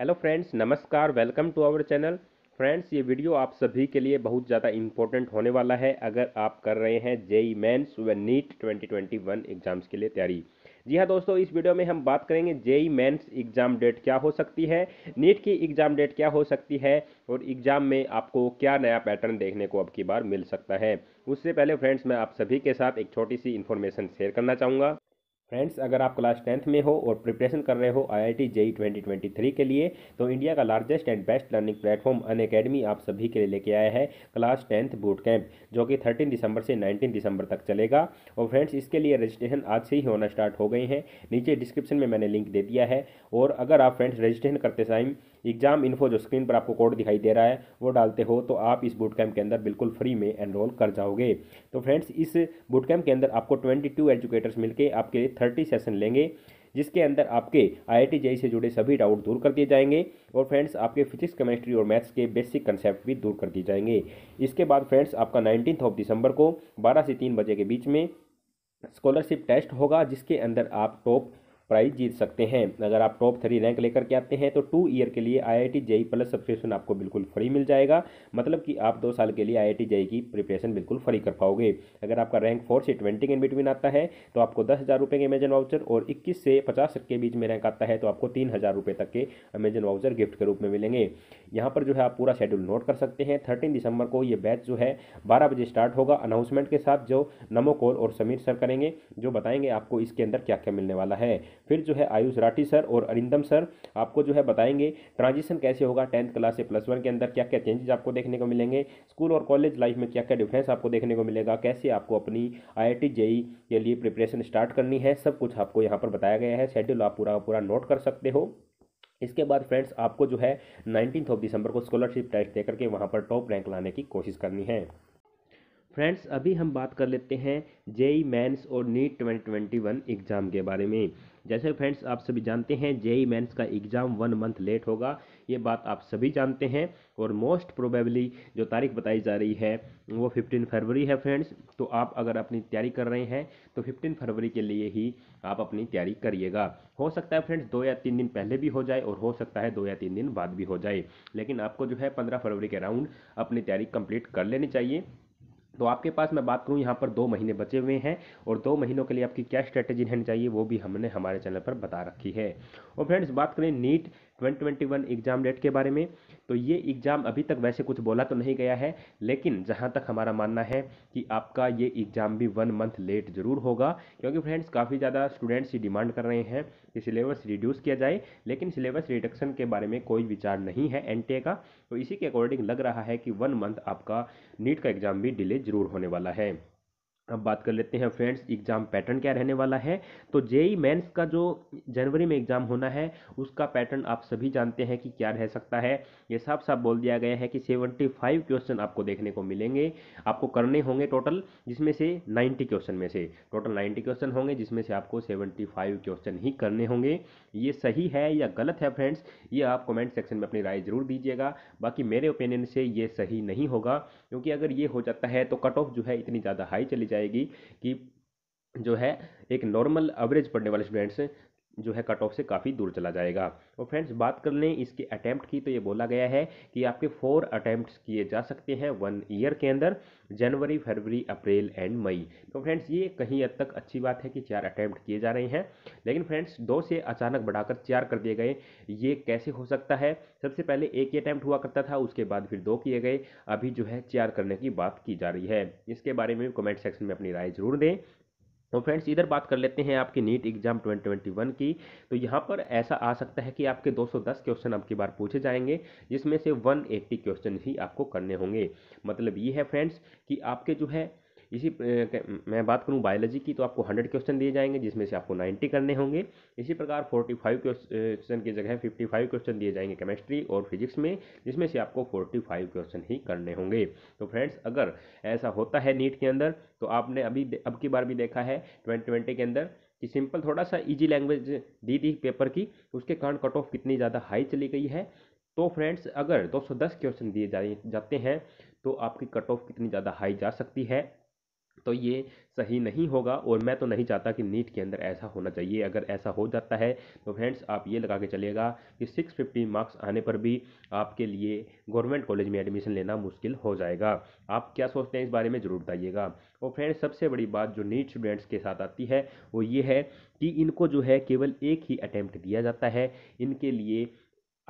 hello friends नमस्कार welcome to our channel friends ये video आप सभी के लिए बहुत ज़्यादा इम्पोर्टेंट होने वाला है अगर आप कर रहे हैं जेई मैंस e व नीट 2021 एग्ज़ाम्स के लिए तैयारी जी हाँ दोस्तों इस वीडियो में हम बात करेंगे जेई मैंस एग्ज़ाम डेट क्या हो सकती है नीट e की एग्ज़ाम डेट क्या हो सकती है और एग्ज़ाम में आपको क्या नया पैटर्न देखने को अब की बार मिल सकता है उससे पहले फ्रेंड्स मैं आप सभी के साथ एक छोटी सी इन्फॉर्मेशन शेयर करना चाहूँगा फ्रेंड्स अगर आप क्लास टेंथ में हो और प्रिपरेशन कर रहे हो I I T JEE twenty twenty three के लिए तो इंडिया का largest and best learning platform Unacademy आप सभी के लिए लेके आया है क्लास टेंथ बूट कैंप जो कि थर्टीन दिसंबर से 19 दिसंबर तक चलेगा और फ्रेंड्स इसके लिए रजिस्ट्रेशन आज से ही होना स्टार्ट हो गई हैं नीचे डिस्क्रिप्शन में मैंने लिंक दे दिया है और अगर आप फ्रेंड्स रजिस्ट्रेशन करते टाइम एग्जाम इन्फो जो स्क्रीन पर आपको कोड दिखाई दे रहा है वो डालते हो तो आप इस बूट कैम्प के अंदर बिल्कुल फ्री में एनरोल कर जाओगे तो फ्रेंड्स इस बूट कैम्प के अंदर आपको ट्वेंटी टू एजुकेटर्स मिलके आपके लिए थर्टी सेशन लेंगे जिसके अंदर आपके आई आई से जुड़े सभी डाउट दूर कर दिए जाएंगे और फ्रेंड्स आपके फिजिक्स केमिस्ट्री और मैथ्स के बेसिक कंसेप्ट भी दूर कर दिए जाएंगे इसके बाद फ्रेंड्स आपका नाइनटीन ऑफ दिसंबर को बारह से तीन बजे के बीच में स्कॉलरशिप टेस्ट होगा जिसके अंदर आप टॉप प्राइज जीत सकते हैं अगर आप टॉप थ्री रैंक लेकर के आते हैं तो टू ईयर के लिए I I T JEE plus subscription आपको बिल्कुल फ्री मिल जाएगा मतलब कि आप दो साल के लिए आई आई टी जेई की प्रिपरेशन बिल्कुल फ्री कर पाओगे अगर आपका रैंक फोर से ट्वेंटी के बिटवीन आता है तो आपको दस हज़ार रुपये के अमेजन वाउचर और इक्कीस से पचास के बीच में रैंक आता है तो आपको तीन हज़ार रुपये तक के अमेजन वाउचर गिफ्ट के रूप में मिलेंगे यहाँ पर जो है आप पूरा शेड्यूल नोट कर सकते हैं थर्टीन दिसंबर को ये बैच जो है बारह बजे स्टार्ट होगा अनाउंसमेंट के साथ जो नमो कौल और समीर सर करेंगे जो बताएंगे आपको इसके अंदर क्या क्या मिलने वाला है फिर जो है आयुष राठी सर और अरिंदम सर आपको जो है बताएंगे ट्रांजिशन कैसे होगा टेंथ क्लास से प्लस वन के अंदर क्या क्या चेंजेस आपको देखने को मिलेंगे स्कूल और कॉलेज लाइफ में क्या क्या डिफरेंस आपको देखने को मिलेगा कैसे आपको अपनी आई आई e के लिए प्रिपरेशन स्टार्ट करनी है सब कुछ आपको यहाँ पर बताया गया है शेड्यूल आप पूरा पूरा नोट कर सकते हो इसके बाद फ्रेंड्स आपको जो है नाइनटीन ऑफ दिसंबर को स्कॉलरशिप टेस्ट देकर के वहाँ पर टॉप रैंक लाने की कोशिश करनी है फ्रेंड्स अभी हम बात कर लेते हैं जेई मेंस और नीट 2021 एग्ज़ाम के बारे में जैसे फ्रेंड्स आप सभी जानते हैं जेई मेंस का एग्ज़ाम वन मंथ लेट होगा ये बात आप सभी जानते हैं और मोस्ट प्रोबेबली जो तारीख बताई जा रही है वो फिफ्टीन फरवरी है फ्रेंड्स तो आप अगर अपनी तैयारी कर रहे हैं तो फिफ्टीन फरवरी के लिए ही आप अपनी तैयारी करिएगा हो सकता है फ्रेंड्स दो या तीन दिन पहले भी हो जाए और हो सकता है दो या तीन दिन बाद भी हो जाए लेकिन आपको जो है पंद्रह फरवरी के राउंड अपनी तैयारी कम्प्लीट कर लेनी चाहिए तो आपके पास मैं बात करूँ यहाँ पर दो महीने बचे हुए हैं और दो महीनों के लिए आपकी क्या स्ट्रैटेजी रहनी चाहिए वो भी हमने हमारे चैनल पर बता रखी है और फ्रेंड्स बात करें नीट 2021 एग्ज़ाम डेट के बारे में तो ये एग्ज़ाम अभी तक वैसे कुछ बोला तो नहीं गया है लेकिन जहाँ तक हमारा मानना है कि आपका ये एग्ज़ाम भी वन मंथ लेट ज़रूर होगा क्योंकि फ्रेंड्स काफ़ी ज़्यादा स्टूडेंट्स ही डिमांड कर रहे हैं कि सिलेबस रिड्यूस किया जाए लेकिन सिलेबस रिडक्शन के बारे में कोई विचार नहीं है एन का तो इसी के अकॉर्डिंग लग रहा है कि वन मंथ आपका नीट का एग्ज़ाम भी डिले ज़रूर होने वाला है अब बात कर लेते हैं फ्रेंड्स एग्ज़ाम पैटर्न क्या रहने वाला है तो जेई मेंस का जो जनवरी में एग्ज़ाम होना है उसका पैटर्न आप सभी जानते हैं कि क्या रह सकता है ये साफ साफ बोल दिया गया है कि सेवेंटी फाइव क्वेश्चन आपको देखने को मिलेंगे आपको करने होंगे टोटल जिसमें से नाइन्टी क्वेश्चन में से टोटल नाइन्टी क्वेश्चन होंगे जिसमें से आपको सेवेंटी फाइव क्वेश्चन ही करने होंगे ये सही है या गलत है फ्रेंड्स ये आप कमेंट सेक्शन में अपनी राय ज़रूर दीजिएगा बाकी मेरे ओपिनियन से ये सही नहीं होगा क्योंकि अगर ये हो जाता है तो कट ऑफ जो है इतनी ज़्यादा हाई चली जाए जाएगी कि जो है एक नॉर्मल एवरेज पढ़ने वाले स्टूडेंट्स से जो है कट ऑफ से काफ़ी दूर चला जाएगा और फ्रेंड्स बात कर लें इसके अटैम्प्ट की तो ये बोला गया है कि आपके फोर अटैम्प्ट किए जा सकते हैं वन ईयर के अंदर जनवरी फरवरी अप्रैल एंड मई तो फ्रेंड्स ये कहीं हद तक अच्छी बात है कि चार अटैम्प्ट किए जा रहे हैं लेकिन फ्रेंड्स दो से अचानक बढ़ाकर चार कर दिए गए ये कैसे हो सकता है सबसे पहले एक ही अटैम्प्ट हुआ करता था उसके बाद फिर दो किए गए अभी जो है चार करने की बात की जा रही है इसके बारे में कमेंट सेक्शन में अपनी राय जरूर दें तो फ्रेंड्स इधर बात कर लेते हैं आपकी नीट एग्जाम 2021 की तो यहाँ पर ऐसा आ सकता है कि आपके 210 क्वेश्चन आपकी बार पूछे जाएंगे जिसमें से 180 क्वेश्चन ही आपको करने होंगे मतलब ये है फ्रेंड्स कि आपके जो है इसी मैं बात करूँ बायोलॉजी की तो आपको हंड्रेड क्वेश्चन दिए जाएंगे जिसमें से आपको नाइन्टी करने होंगे इसी प्रकार फोर्टी फाइव क्वेश्चन की जगह फिफ्टी फाइव क्वेश्चन दिए जाएंगे केमिस्ट्री और फिजिक्स में जिसमें से आपको फोर्टी फाइव क्वेश्चन ही करने होंगे तो फ्रेंड्स अगर ऐसा होता है नीट के अंदर तो आपने अभी अब की बार भी देखा है ट्वेंटी ट्वेंटी के अंदर कि सिंपल थोड़ा सा ईजी लैंग्वेज दी थी पेपर की उसके कारण कट ऑफ कितनी ज़्यादा हाई चली गई है तो फ्रेंड्स अगर 210 क्वेश्चन दिए जाते हैं तो आपकी कट ऑफ कितनी ज़्यादा हाई जा सकती है तो ये सही नहीं होगा और मैं तो नहीं चाहता कि नीट के अंदर ऐसा होना चाहिए अगर ऐसा हो जाता है तो फ्रेंड्स आप ये लगा के चलिएगा कि 650 मार्क्स आने पर भी आपके लिए गवर्नमेंट कॉलेज में एडमिशन लेना मुश्किल हो जाएगा आप क्या सोचते हैं इस बारे में ज़रूर बताइएगा और फ्रेंड्स सबसे बड़ी बात जो नीट स्टूडेंट्स के साथ आती है वो ये है कि इनको जो है केवल एक ही अटैम्प्ट दिया जाता है इनके लिए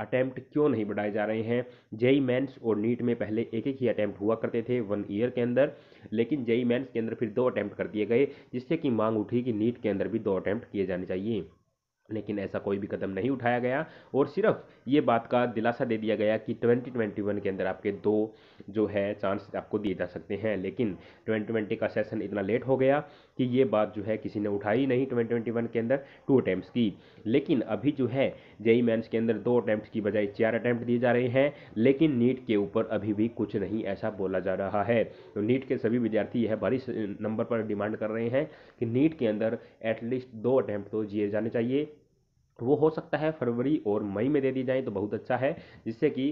अटैम्प्ट क्यों नहीं बढ़ाए जा रहे हैं जेई मैंस और नीट में पहले एक एक ही अटैम्प्ट हुआ करते थे वन ईयर के अंदर लेकिन जेई मैंस के अंदर फिर दो अटैम्प्ट कर दिए गए जिससे कि मांग उठी कि नीट के अंदर भी दो अटैम्प्ट किए जाने चाहिए लेकिन ऐसा कोई भी कदम नहीं उठाया गया और सिर्फ ये बात का दिलासा दे दिया गया कि 2021 के अंदर आपके दो जो है चांस आपको दिए जा सकते हैं लेकिन 2020 का सेशन इतना लेट हो गया कि ये बात जो है किसी ने उठाई नहीं 2021 के अंदर टू अटैम्प्ट की लेकिन अभी जो है जेई मैंस के अंदर दो अटैम्प्ट की बजाय चार अटैम्प्ट दिए जा रहे हैं लेकिन नीट के ऊपर अभी भी कुछ नहीं ऐसा बोला जा रहा है तो नीट के सभी विद्यार्थी यह भारी नंबर पर डिमांड कर रहे हैं कि नीट के अंदर एटलीस्ट दो अटैम्प्ट तो जिए जाने चाहिए तो वो हो सकता है फरवरी और मई में दे दी जाए तो बहुत अच्छा है जिससे कि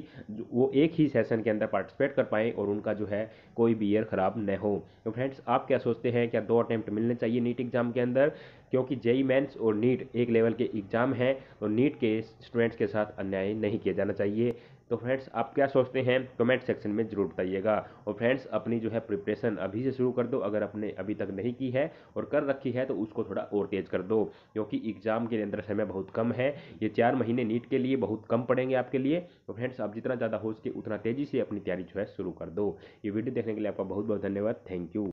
वो एक ही सेशन के अंदर पार्टिसिपेट कर पाएँ और उनका जो है कोई भी ईयर ख़राब न हो तो फ्रेंड्स आप क्या सोचते हैं क्या दो अटैम्प्ट मिलने चाहिए नीट एग्ज़ाम के अंदर क्योंकि जेई मेंस e e और नीट एक लेवल के एग्ज़ाम हैं और नीट के स्टूडेंट्स के साथ अन्याय नहीं किया जाना चाहिए तो फ्रेंड्स आप क्या सोचते हैं कमेंट सेक्शन में ज़रूर बताइएगा और फ्रेंड्स अपनी जो है प्रिपरेशन अभी से शुरू कर दो अगर आपने अभी तक नहीं की है और कर रखी है तो उसको थोड़ा और तेज़ कर दो क्योंकि एग्ज़ाम के अंदर समय बहुत कम है ये चार महीने नीट के लिए बहुत कम पड़ेंगे आपके लिए तो फ्रेंड्स आप जितना ज़्यादा हो सके उतना तेज़ी से अपनी तैयारी जो है शुरू कर दो ये वीडियो देखने के लिए आपका बहुत बहुत धन्यवाद थैंक यू